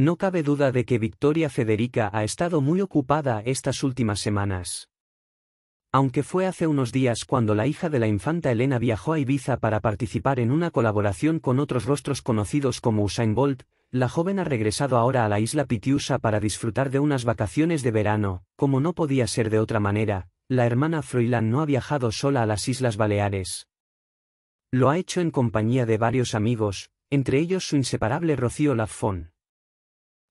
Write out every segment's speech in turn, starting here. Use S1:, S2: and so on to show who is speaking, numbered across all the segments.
S1: No cabe duda de que Victoria Federica ha estado muy ocupada estas últimas semanas. Aunque fue hace unos días cuando la hija de la infanta Elena viajó a Ibiza para participar en una colaboración con otros rostros conocidos como Usain Bolt, la joven ha regresado ahora a la isla Pitiusa para disfrutar de unas vacaciones de verano, como no podía ser de otra manera, la hermana Froilán no ha viajado sola a las Islas Baleares. Lo ha hecho en compañía de varios amigos, entre ellos su inseparable Rocío Lafón.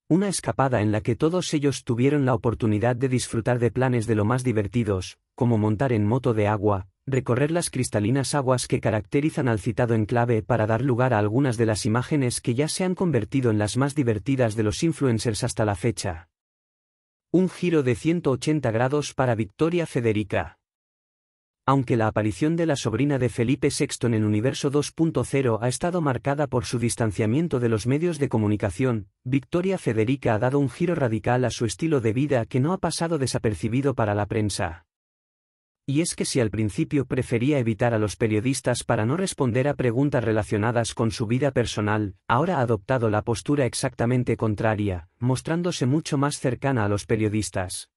S1: Una escapada en la que todos ellos tuvieron la oportunidad de disfrutar de planes de lo más divertidos, como montar en moto de agua, recorrer las cristalinas aguas que caracterizan al citado enclave para dar lugar a algunas de las imágenes que ya se han convertido en las más divertidas de los influencers hasta la fecha. Un giro de 180 grados para Victoria Federica aunque la aparición de la sobrina de Felipe VI en el universo 2.0 ha estado marcada por su distanciamiento de los medios de comunicación, Victoria Federica ha dado un giro radical a su estilo de vida que no ha pasado desapercibido para la prensa. Y es que si al principio prefería evitar a los periodistas para no responder a preguntas relacionadas con su vida personal, ahora ha adoptado la postura exactamente contraria, mostrándose mucho más cercana a los periodistas.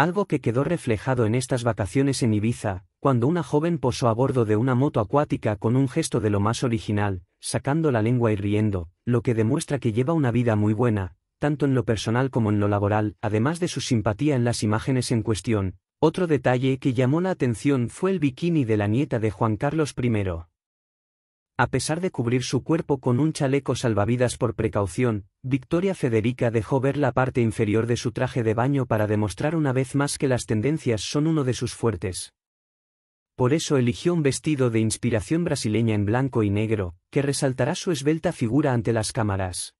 S1: Algo que quedó reflejado en estas vacaciones en Ibiza, cuando una joven posó a bordo de una moto acuática con un gesto de lo más original, sacando la lengua y riendo, lo que demuestra que lleva una vida muy buena, tanto en lo personal como en lo laboral, además de su simpatía en las imágenes en cuestión. Otro detalle que llamó la atención fue el bikini de la nieta de Juan Carlos I. A pesar de cubrir su cuerpo con un chaleco salvavidas por precaución, Victoria Federica dejó ver la parte inferior de su traje de baño para demostrar una vez más que las tendencias son uno de sus fuertes. Por eso eligió un vestido de inspiración brasileña en blanco y negro, que resaltará su esbelta figura ante las cámaras.